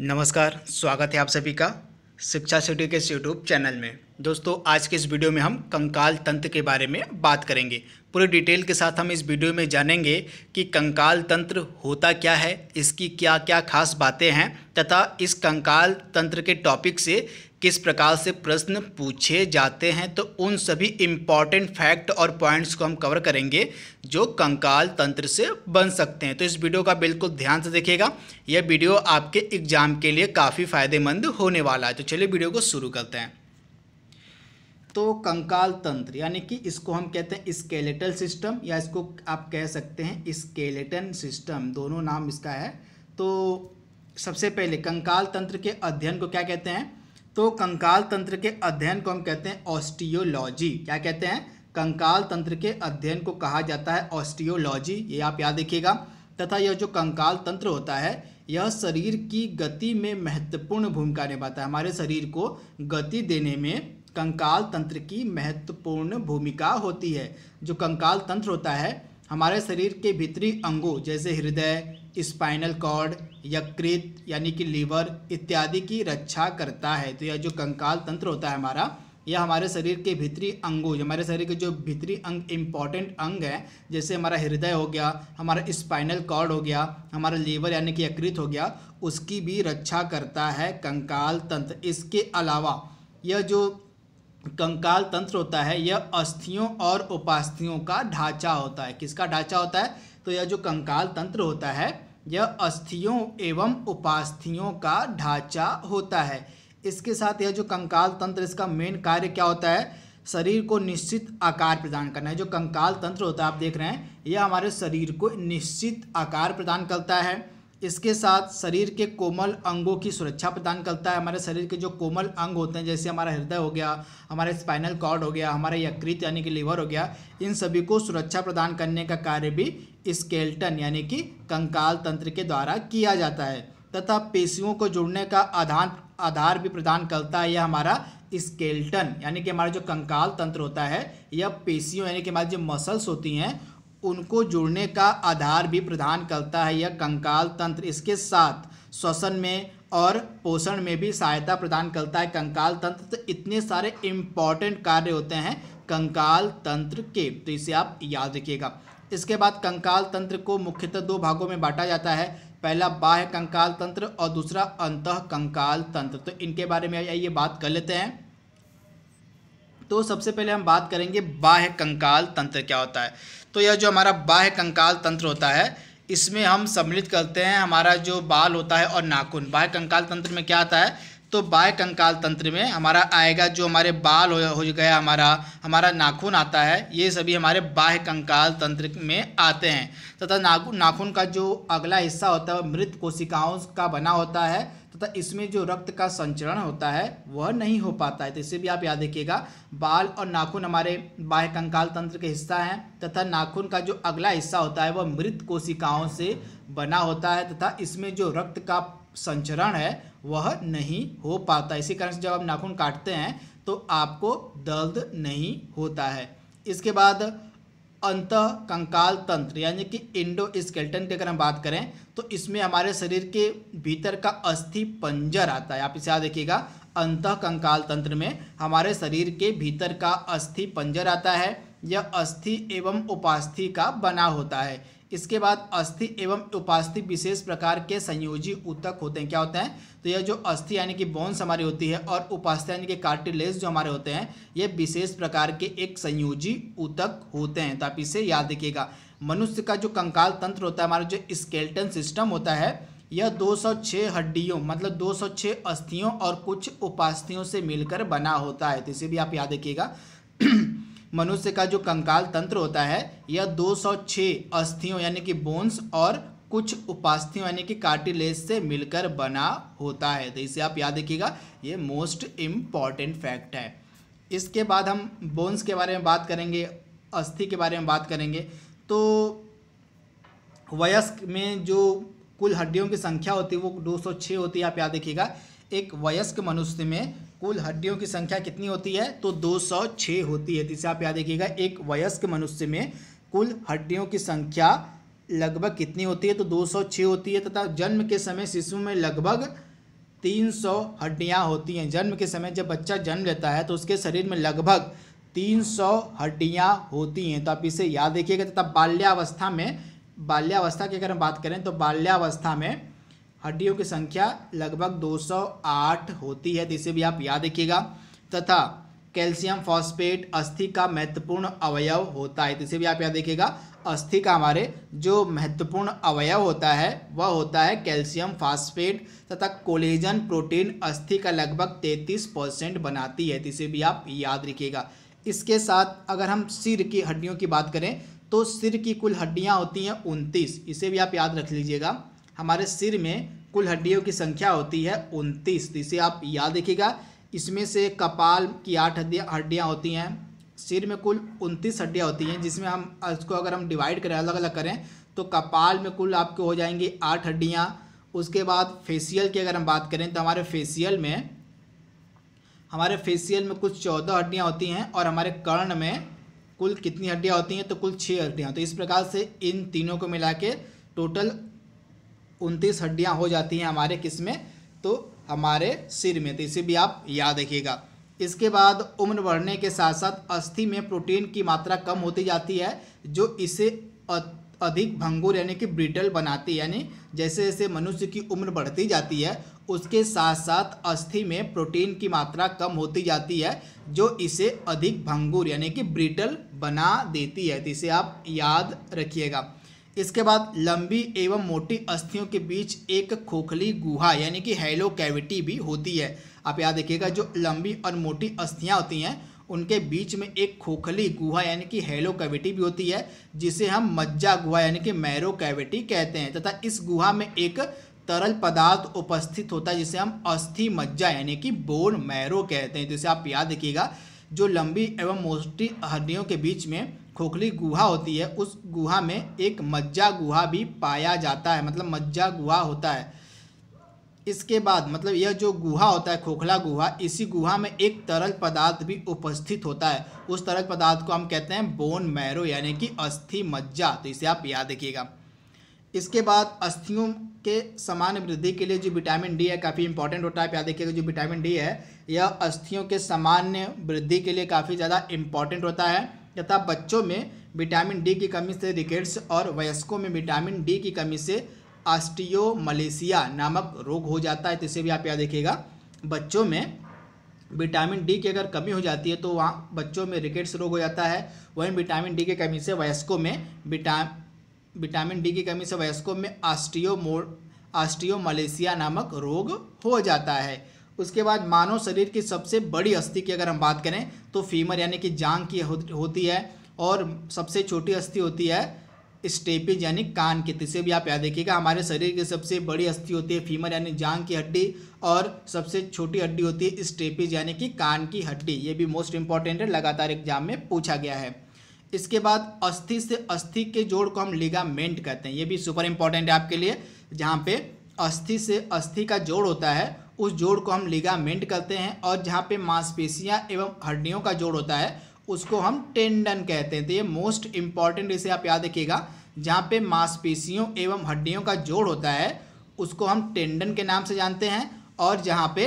नमस्कार स्वागत है आप सभी का शिक्षा सिटी के यूट्यूब चैनल में दोस्तों आज के इस वीडियो में हम कंकाल तंत्र के बारे में बात करेंगे पूरे डिटेल के साथ हम इस वीडियो में जानेंगे कि कंकाल तंत्र होता क्या है इसकी क्या क्या खास बातें हैं तथा इस कंकाल तंत्र के टॉपिक से किस प्रकार से प्रश्न पूछे जाते हैं तो उन सभी इम्पॉर्टेंट फैक्ट और पॉइंट्स को हम कवर करेंगे जो कंकाल तंत्र से बन सकते हैं तो इस वीडियो का बिल्कुल ध्यान से देखिएगा यह वीडियो आपके एग्जाम के लिए काफ़ी फ़ायदेमंद होने वाला है तो चलिए वीडियो को शुरू करते हैं तो कंकाल तंत्र यानी कि इसको हम कहते हैं स्केलेटल सिस्टम या इसको आप कह सकते हैं स्केलेटन सिस्टम दोनों नाम इसका है तो सबसे पहले कंकाल तंत्र के अध्ययन को क्या कहते हैं तो कंकाल तंत्र के अध्ययन को हम कहते हैं ऑस्टियोलॉजी क्या कहते हैं कंकाल तंत्र के अध्ययन को कहा जाता है ऑस्टियोलॉजी ये आप याद रखिएगा तथा यह जो कंकाल तंत्र होता है यह शरीर की गति में महत्वपूर्ण भूमिका निभाता है हमारे शरीर को गति देने में कंकाल तंत्र की महत्वपूर्ण भूमिका होती है जो कंकाल तंत्र होता है हमारे शरीर के भीतरी अंगों जैसे हृदय स्पाइनल कॉर्ड यकृत यानी कि लीवर इत्यादि की रक्षा करता है तो यह जो कंकाल तंत्र होता है हमारा यह हमारे शरीर के भीतरी अंगों हमारे शरीर के जो भीतरी अंग इम्पॉर्टेंट अंग हैं जैसे हमारा हृदय हो गया हमारा स्पाइनल कॉर्ड हो गया हमारा लीवर यानी कि यकृत हो गया उसकी भी रक्षा करता है कंकाल तंत्र इसके अलावा यह जो कंकाल तंत्र होता है यह अस्थियों और उपास्थियों का ढांचा होता है किसका ढांचा होता है तो यह जो कंकाल तंत्र होता है यह अस्थियों एवं उपास्थियों का ढांचा होता है इसके साथ यह जो कंकाल तंत्र इसका मेन कार्य क्या होता है शरीर को निश्चित आकार प्रदान करना है जो कंकाल तंत्र होता है आप देख रहे हैं यह हमारे शरीर को निश्चित आकार प्रदान करता है इसके साथ शरीर के कोमल अंगों की सुरक्षा प्रदान करता है हमारे शरीर के जो कोमल अंग होते हैं जैसे हमारा हृदय हो गया हमारे स्पाइनल कॉर्ड हो गया हमारा यकृत यानी कि लीवर हो गया इन सभी को सुरक्षा प्रदान करने का कार्य भी स्केल्टन यानी कि कंकाल तंत्र के द्वारा किया जाता है तथा पेशियों को जुड़ने का आधार आधार भी प्रदान करता है यह हमारा स्केल्टन यानी कि हमारा जो कंकाल तंत्र होता है यह पेशियों यानी कि हमारी जो मसल्स होती हैं उनको जुड़ने का आधार भी प्रदान करता है यह कंकाल तंत्र इसके साथ श्वसन में और पोषण में भी सहायता प्रदान करता है कंकाल तंत्र तो इतने सारे इम्पॉर्टेंट कार्य होते हैं कंकाल तंत्र के तो इसे आप याद रखिएगा इसके बाद कंकाल तंत्र को मुख्यतः दो भागों में बांटा जाता है पहला बाह्य कंकाल तंत्र और दूसरा अंत कंकाल तंत्र तो इनके बारे में आइए बात कर लेते हैं तो सबसे पहले हम बात करेंगे बाह्य कंकाल तंत्र क्या होता है तो यह जो हमारा बाह्य कंकाल तंत्र होता है इसमें हम सम्मिलित करते हैं हमारा जो बाल होता है और नाखून बाह्य कंकाल तंत्र में क्या आता है तो बाह्य कंकाल तंत्र में हमारा आएगा जो हमारे बाल हो, हो गया हमारा हमारा नाखून आता है ये सभी हमारे बाह्य कंकाल तंत्र में आते हैं तथा नाखून नाखून का जो अगला हिस्सा होता है मृत कोशिकाओं का बना होता है तथा तो इसमें जो रक्त का संचरण होता है वह नहीं हो पाता है तो इसे भी आप याद रखिएगा बाल और नाखून हमारे बाह्य कंकाल तंत्र के हिस्सा हैं तथा नाखून का जो अगला हिस्सा होता है वह मृत कोशिकाओं से बना होता है तथा इसमें जो रक्त का संचरण है वह नहीं हो पाता इसी कारण से जब आप नाखून काटते हैं तो आपको दर्द नहीं होता है इसके बाद अंत कंकाल तंत्र यानी कि इंडो स्केल्टन की अगर हम बात करें तो इसमें हमारे शरीर के भीतर का अस्थि पंजर आता है आप इसे याद देखिएगा अंत कंकाल तंत्र में हमारे शरीर के भीतर का अस्थि पंजर आता है यह अस्थि एवं उपास्थि का बना होता है इसके बाद अस्थि एवं उपास्थि विशेष प्रकार के संयोजी ऊतक होते हैं क्या होते हैं तो यह जो अस्थि यानी कि बोन्स हमारी होती है और उपास्थि यानी कि कार्टिलेज जो हमारे होते हैं ये विशेष प्रकार के एक संयोजी ऊतक होते हैं तो आप इसे याद रखिएगा मनुष्य का जो कंकाल तंत्र होता है हमारा जो स्केल्टन सिस्टम होता है यह 206 हड्डियों मतलब 206 अस्थियों और कुछ उपास्थियों से मिलकर बना होता है तो इसे भी आप याद रखिएगा मनुष्य का जो कंकाल तंत्र होता है यह 206 अस्थियों यानी कि बोन्स और कुछ उपास्थियों यानी कि कार्टिलेज से मिलकर बना होता है तो इसे आप याद रखिएगा ये मोस्ट इम्पॉर्टेंट फैक्ट है इसके बाद हम बोन्स के बारे में बात करेंगे अस्थि के बारे में बात करेंगे तो वयस्क में जो कुल हड्डियों की संख्या होती है वो 206 होती है आप याद रखिएगा एक वयस्क मनुष्य में कुल हड्डियों की संख्या कितनी होती है तो 206 होती है जिसे आप याद रखिएगा एक वयस्क मनुष्य में कुल हड्डियों की संख्या लगभग कितनी होती है तो 206 होती है तथा जन्म के समय शिशु में लगभग 300 हड्डियाँ होती हैं जन्म के समय जब बच्चा जन्म लेता है तो उसके शरीर में लगभग 300 हड्डियाँ होती हैं तो आप इसे याद रखिएगा तथा बाल्यावस्था में बाल्यावस्था की अगर हम बात करें तो बाल्यावस्था में हड्डियों की संख्या लगभग 208 होती है जिसे तो भी आप याद रखिएगा तथा कैल्शियम फॉस्फेट अस्थि का महत्वपूर्ण अवयव होता है जिसे तो भी आप याद रखिएगा अस्थि का हमारे जो महत्वपूर्ण अवयव होता है वह होता है कैल्शियम फॉस्फेट तथा कोलेजन प्रोटीन अस्थि का लगभग 33 परसेंट बनाती है जिसे तो भी आप याद रखिएगा इसके साथ अगर हम सिर की हड्डियों की बात करें तो सिर की कुल हड्डियाँ होती हैं उनतीस इसे भी आप याद रख लीजिएगा हमारे सिर में कुल हड्डियों की संख्या होती है उनतीस तो इसे आप याद रखिएगा इसमें से कपाल की आठ हड्डियाँ हड्डियाँ होती हैं सिर में कुल उनतीस हड्डियाँ होती हैं जिसमें हम इसको अगर हम डिवाइड करें अलग अलग करें तो कपाल में कुल आपके हो जाएंगी आठ हड्डियाँ उसके बाद फेसियल की अगर हम बात करें तो हमारे फेशियल में हमारे फेशियल में कुल चौदह हड्डियाँ होती हैं और हमारे कर्ण में कुल कितनी हड्डियाँ होती हैं तो कुल छः हड्डियाँ तो इस प्रकार से इन तीनों को मिला के टोटल उनतीस हड्डियाँ हो जाती हैं हमारे किस में तो हमारे सिर में तो इसे भी आप याद रखिएगा इसके बाद उम्र बढ़ने के साथ साथ अस्थि में प्रोटीन की मात्रा कम होती जाती है जो इसे अधिक भंगुर यानी कि ब्रिटल बनाती है यानी जैसे जैसे मनुष्य की उम्र बढ़ती जाती है उसके साथ साथ अस्थि में प्रोटीन की मात्रा कम होती जाती है जो इसे अधिक भंगुर यानी कि ब्रिटल बना देती है तो इसे आप याद रखिएगा इसके बाद लंबी एवं मोटी अस्थियों के बीच एक खोखली गुहा यानी कि हेलो कैविटी भी होती है आप याद देखिएगा जो लंबी और मोटी अस्थियाँ होती हैं उनके बीच में एक खोखली गुहा यानी कि हेलो कैविटी भी होती है जिसे हम मज्जा गुहा यानी कि मैरो कैविटी कहते हैं तथा इस गुहा में एक तरल पदार्थ उपस्थित होता है जिसे हम अस्थि मज्जा यानी कि बोन मैरो कहते हैं जिसे तो आप याद रखिएगा जो लंबी एवं मोटी हड्डियों के बीच में खोखली गुहा होती है उस गुहा में एक मज्जा गुहा भी पाया जाता है मतलब मज्जा गुहा होता है इसके बाद मतलब यह जो गुहा होता है खोखला गुहा इसी गुहा में एक तरल पदार्थ भी उपस्थित होता है उस तरल पदार्थ को हम कहते हैं बोन मैरो यानी कि अस्थि मज्जा तो इसे आप याद रखिएगा इसके बाद अस्थियों के सामान्य वृद्धि के लिए जो विटामिन डी है काफ़ी इंपॉर्टेंट होता है याद देखिएगा जो विटामिन डी है यह अस्थियों के सामान्य वृद्धि के लिए काफ़ी ज़्यादा इम्पॉर्टेंट होता है तथा बच्चों में विटामिन डी की कमी से रिकेट्स और वयस्कों में विटामिन डी की कमी से आस्टियोमलेसिया नामक रोग हो जाता है तो इसे भी आप याद देखिएगा बच्चों में विटामिन डी की अगर कमी हो जाती है तो वहाँ बच्चों में रिकेट्स रोग हो जाता है वहीं विटामिन डी की कमी से वयस्कों में विटा विटामिन डी की कमी से वयस्कों में आस्टियोमो मलेशिया नामक रोग हो जाता है उसके बाद मानव शरीर की सबसे बड़ी अस्थि की अगर हम बात करें तो फीमर यानी कि जांग की होती है और सबसे छोटी अस्थि होती है स्टेपिज यानी कान की तिसे तो भी आप याद देखिएगा हमारे शरीर की सबसे बड़ी अस्थि होती है फीमर यानी जांग की हड्डी और सबसे छोटी हड्डी होती है स्टेपिज यानी कि कान की हड्डी ये भी मोस्ट इंपॉर्टेंट है लगातार एग्जाम में पूछा गया है इसके बाद अस्थि से अस्थि के जोड़ को हम लिगामेंट कहते हैं ये भी सुपर इंपॉर्टेंट है आपके लिए जहाँ पे अस्थि से अस्थि का जोड़ होता है उस जोड़ को हम लिगामेंट कहते हैं और जहाँ पे मांसपेशियाँ एवं हड्डियों का जोड़ होता है उसको हम टेंडन कहते हैं तो ये मोस्ट इम्पॉर्टेंट इसे आप याद रखिएगा जहाँ पे मांसपेशियों एवं हड्डियों का जोड़ होता है उसको हम टेंडन के नाम से जानते हैं और जहाँ पे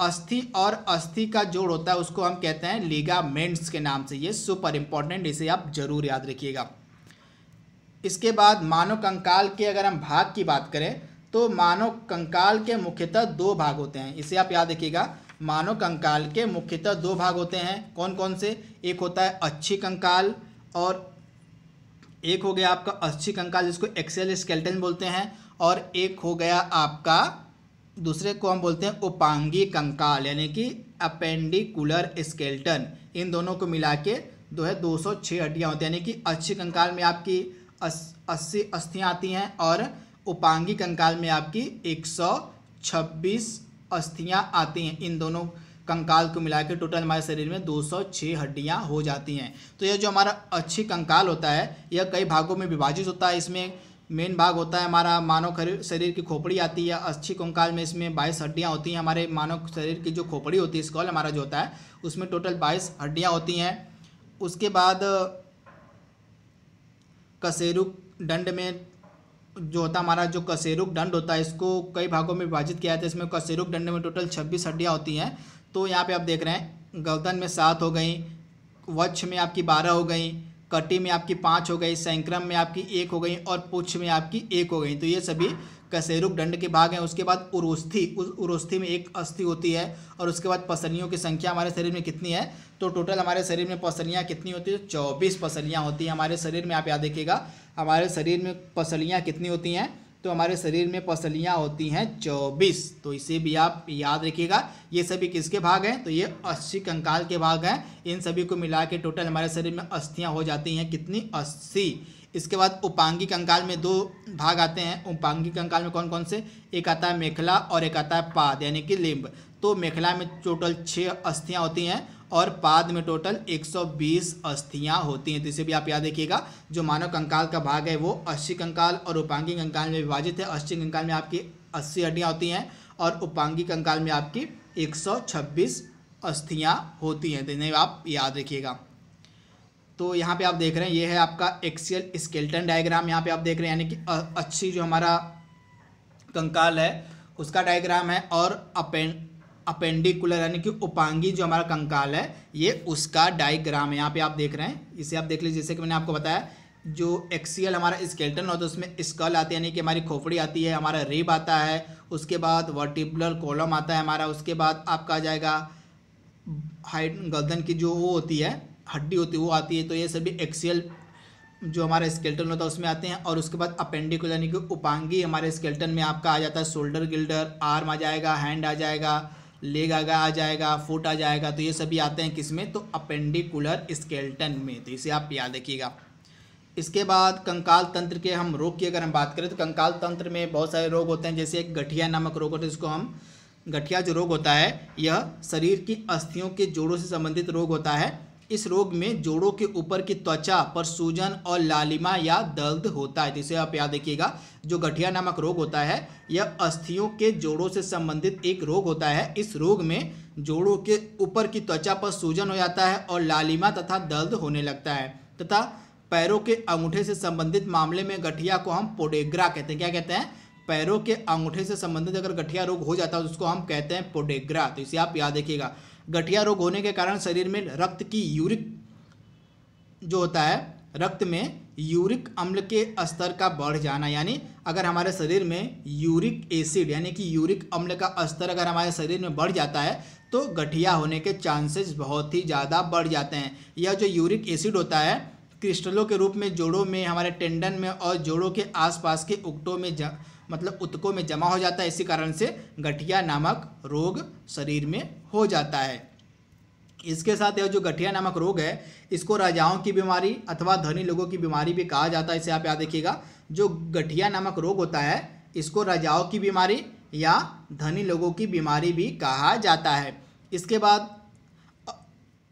अस्थि और अस्थि का जोड़ होता है उसको हम कहते हैं लिगामेंट्स के नाम से ये सुपर इम्पॉर्टेंट इसे आप ज़रूर याद रखिएगा इसके बाद मानव कंकाल के अगर हम भाग की बात करें तो मानव कंकाल के मुख्यतः दो भाग होते हैं इसे आप याद रखिएगा मानव कंकाल के मुख्यतः दो भाग होते हैं कौन कौन से एक होता है अच्छी कंकाल और एक हो गया आपका अच्छी कंकाल जिसको एक्सेल स्केल्टन बोलते हैं और एक हो गया आपका दूसरे को हम बोलते हैं उपांगी कंकाल यानी कि अपेंडिकुलर स्केल्टन इन दोनों को मिला के दो है दो सौ छः हड्डियाँ होती हैं यानी कि अच्छी कंकाल में आपकी अस्सी अस्थियाँ आती हैं और उपांगी कंकाल में आपकी 126 अस्थियां आती हैं इन दोनों कंकाल को मिला के टोटल हमारे शरीर में 206 हड्डियां हो जाती हैं तो यह जो हमारा अच्छी कंकाल होता है यह कई भागों में विभाजित होता है इसमें मेन भाग होता है हमारा मानव शरीर की खोपड़ी आती है अच्छी कंकाल में इसमें बाईस हड्डियाँ होती हैं हमारे मानव शरीर की जो खोपड़ी होती है स्कॉल हमारा जो होता है उसमें टोटल बाईस हड्डियाँ होती हैं उसके बाद कसेरु दंड में जो होता है हमारा जो कसेरुक दंड होता है इसको कई भागों में विभाजित किया जाता है इसमें कसेरुक दंड में टोटल छब्बीस हड्डियाँ होती हैं तो यहाँ पे आप देख रहे हैं गर्दन में सात हो गई वच्छ में आपकी बारह हो गई कटी में आपकी पाँच हो गई संक्रम में आपकी एक हो गई और पुच्छ में आपकी एक हो गई तो ये सभी कसेरुक दंड के भाग हैं उसके बाद उरोस्थी उस उरोस्थी में एक अस्थि होती है और उसके बाद पसलियों की संख्या हमारे शरीर में कितनी है तो टोटल हमारे शरीर में पसलियाँ कितनी होती है चौबीस पसलियाँ होती हैं हमारे शरीर में आप याद देखिएगा हमारे शरीर में पसलियाँ कितनी होती हैं तो हमारे शरीर में पसलियाँ होती हैं चौबीस तो इसे भी आप याद रखिएगा ये सभी किसके भाग हैं तो ये अस्सी कंकाल के भाग हैं इन सभी को मिला के टोटल हमारे शरीर में अस्थियाँ हो जाती हैं कितनी अस्सी इसके बाद उपांगी कंकाल में दो भाग आते हैं उपांगी कंकाल में कौन कौन से एक आता है मेखला और एक आता है पाद यानी कि लिंब तो मेखला में टोटल छः अस्थियाँ होती हैं और पाद में टोटल 120 अस्थियाँ होती हैं तो इसे भी आप याद रखिएगा जो मानव कंकाल का भाग है वो अस्थि कंकाल और उपांगी कंकाल में विभाजित है अस्थि कंकाल में आपकी अस्सी अड्डियाँ होती हैं और उपांगी कंकाल में आपकी 126 अस्थियाँ होती हैं तो इन्हें आप याद रखिएगा तो यहाँ पे आप देख रहे हैं ये है आपका एक्सियल स्केल्टन डायग्राम यहाँ पे आप देख रहे हैं यानी कि अच्छी जो हमारा कंकाल है उसका डायग्राम है और अपेंड अपेंडिकुलर यानी कि उपांगी जो हमारा कंकाल है ये उसका डायग्राम है यहाँ पे आप देख रहे हैं इसे आप देख लीजिए जैसे कि मैंने आपको बताया जो एक्सियल हमारा स्केल्टन होता है उसमें स्कल आती है यानी कि हमारी खोपड़ी आती है हमारा रिब आता है उसके बाद वर्टिबुलर कॉलम आता है हमारा उसके बाद आपका आ जाएगा हाइट गर्दन की जो वो होती है हड्डी होती है वो आती है तो ये सभी एक्सियल जो हमारा स्केल्टन होता है उसमें आते हैं और उसके बाद अपेंडिकुलर यानी कि उपांगी हमारे स्केल्टन में आपका आ जाता है शोल्डर गिल्डर आर्म आ जाएगा हैंड आ जाएगा लेग आगा आ जाएगा फुट आ जाएगा तो ये सभी आते हैं किस में तो अपेंडिकुलर स्केल्टन में तो इसे आप याद रखिएगा इसके बाद कंकाल तंत्र के हम रोग की अगर हम बात करें तो कंकाल तंत्र में बहुत सारे रोग होते हैं जैसे एक गठिया नामक रोग होता है जिसको हम गठिया जो रोग होता है यह शरीर की अस्थियों के जोड़ों से संबंधित रोग होता है इस रोग में जोड़ों के ऊपर की त्वचा पर सूजन और लालिमा या दर्द होता है जिसे आप याद देखिएगा जो गठिया नामक रोग होता है यह अस्थियों के जोड़ों से संबंधित एक रोग होता है इस रोग में जोड़ों के ऊपर की त्वचा पर सूजन हो जाता है और लालिमा तथा दर्द होने लगता है तथा पैरों के अंगूठे से संबंधित मामले में गठिया को हम पोडेग्रा कहते हैं क्या कहते हैं पैरों के अंगूठे से संबंधित अगर गठिया रोग हो जाता है तो उसको हम कहते हैं पोडेग्रा तो इसे आप याद रखिएगा गठिया रोग होने के कारण शरीर में रक्त की यूरिक जो होता है रक्त में यूरिक अम्ल के स्तर का बढ़ जाना यानी अगर हमारे शरीर में यूरिक एसिड यानी कि यूरिक अम्ल का स्तर अगर हमारे शरीर में बढ़ जाता है तो गठिया होने के चांसेस बहुत ही ज़्यादा बढ़ जाते हैं यह जो यूरिक एसिड होता है क्रिस्टलों के रूप में जोड़ों में हमारे टेंडन में और जोड़ों के आसपास के उगटों में मतलब उत्कों में जमा हो जाता है इसी कारण से गठिया नामक रोग शरीर में हो जाता है इसके साथ यह जो गठिया नामक रोग है इसको राजाओं की बीमारी अथवा धनी लोगों की बीमारी भी कहा जाता है इसे आप याद देखिएगा जो गठिया नामक रोग होता है इसको राजाओं की बीमारी या धनी लोगों की बीमारी भी कहा जाता है इसके बाद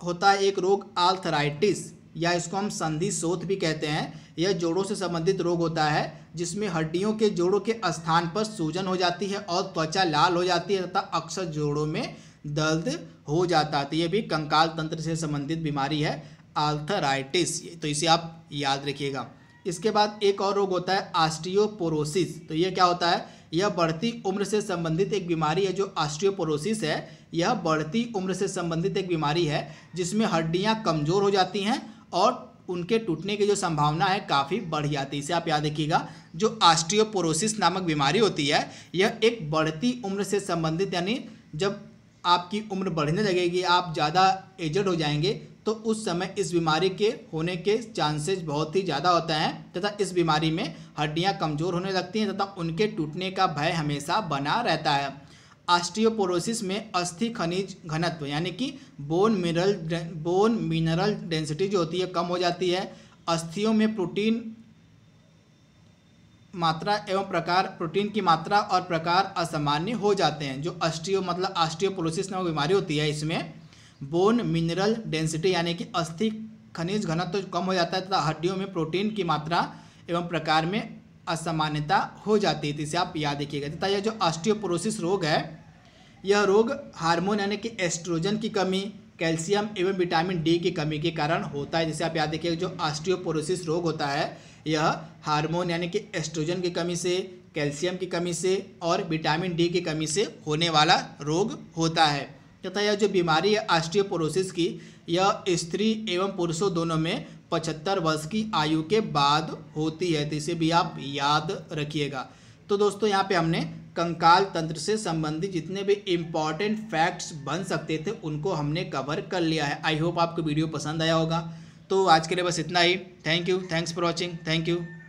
होता है एक रोग आर्थराइटिस या इसको हम संधि सोथ भी कहते हैं यह जोड़ों से संबंधित रोग होता है जिसमें हड्डियों के जोड़ों के स्थान पर सूजन हो जाती है और त्वचा लाल हो जाती है तथा अक्सर जोड़ों में दर्द हो जाता है तो यह भी कंकाल तंत्र से संबंधित बीमारी है आर्थराइटिस तो इसे आप याद रखिएगा इसके बाद एक और रोग होता है आस्टियोपोरोसिस तो यह क्या होता है यह बढ़ती उम्र से संबंधित एक बीमारी है जो आस्टियोपोरोसिस है यह बढ़ती उम्र से संबंधित एक बीमारी है जिसमें हड्डियां कमज़ोर हो जाती हैं और उनके टूटने की जो संभावना है काफ़ी बढ़ जाती है इसे आप याद रखिएगा जो आस्ट्रियोपोरोसिस नामक बीमारी होती है यह एक बढ़ती उम्र से संबंधित यानी जब आपकी उम्र बढ़ने लगेगी आप ज़्यादा एजड हो जाएंगे तो उस समय इस बीमारी के होने के चांसेस बहुत ही ज़्यादा होते हैं तथा इस बीमारी में हड्डियां कमज़ोर होने लगती हैं तथा उनके टूटने का भय हमेशा बना रहता है ऑस्टियोपोरोसिस में अस्थि खनिज घनत्व यानी कि bone mineral bone mineral density जो होती है कम हो जाती है अस्थियों में प्रोटीन मात्रा एवं प्रकार प्रोटीन की मात्रा और प्रकार असामान्य हो जाते हैं जो अस्टियो मतलब ऑस्टियोपोरोसिस नामक बीमारी होती है इसमें बोन मिनरल डेंसिटी यानी कि अस्थि खनिज घनत्व कम हो जाता है तथा हड्डियों में प्रोटीन की मात्रा एवं प्रकार में असामान्यता हो जाती है इसे आप याद रखिएगा तथा यह जो ऑस्टियोपोरोसिस रोग है यह रोग हार्मोन यानी कि एस्ट्रोजन की कमी कैल्शियम एवं विटामिन डी की कमी के कारण होता है जैसे आप याद देखिए जो ऑस्टियोपोरोसिस रोग होता है यह हार्मोन यानी कि एस्ट्रोजन की कमी से कैल्शियम की कमी से और विटामिन डी की कमी से होने वाला रोग होता है तथा यह जो बीमारी है ऑस्टियोपोरोसिस की यह स्त्री एवं पुरुषों दोनों में पचहत्तर वर्ष की आयु के बाद होती है तो इसे भी आप याद रखिएगा तो दोस्तों यहाँ पे हमने कंकाल तंत्र से संबंधित जितने भी इम्पॉर्टेंट फैक्ट्स बन सकते थे उनको हमने कवर कर लिया है आई होप आपको वीडियो पसंद आया होगा तो आज के लिए बस इतना ही thank you thanks for watching thank you